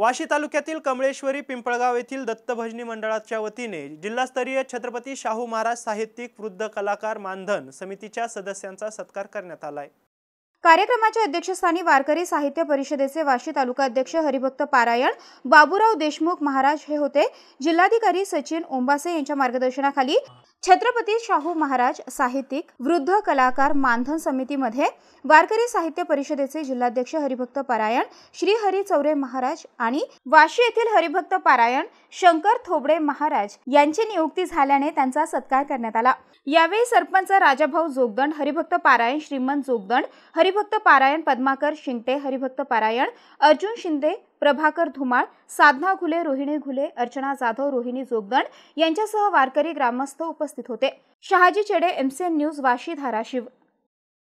वाशी तालुक्यातील कमळेश्वरी पिंपळगाव येथील दत्तभजनी मंडळाच्या वतीने जिल्हास्तरीय छत्रपती शाहू महाराज साहित्यिक वृद्ध कलाकार मानधन समितीच्या सदस्यांचा सत्कार करण्यात आलाय कार्यक्रमाच्या अध्यक्षस्थानी वारकरी साहित्य परिषदेचे वाशी तालुका अध्यक्ष हरिभक्त पारायण बाबूराव देशमुख महाराज हे होते जिल्हाधिकारी सचिन ओंबासे यांच्या मार्गदर्शनाखाली छत्रपती शाहू महाराज साहित्यिक वृद्ध कलाकार मानधन समितीमध्ये वारकरी साहित्य परिषदेचे जिल्हाध्यक्ष हरिभक्त पारायण श्री हरी चौरे महाराज आणि वाशी येथील हरिभक्त पारायण शंकर थोबडे महाराज यांची नियुक्ती झाल्याने त्यांचा सत्कार करण्यात आला यावेळी सरपंच राजाभाऊ जोगदंड हरिभक्त पारायण श्रीमंत जोगदंड हरिभक्त पारायण पद्माकर शिंगटे हरिभक्त पारायण अर्जुन शिंदे प्रभाकर धुमाळ साधना घुले रोहिणी घुले अर्चना जाधव रोहिणी जोगदंड यांच्यासह वारकरी ग्रामस्थ उपस्थित होते शहाजी चेडे एमसीएन न्यूज वाशी धाराशिव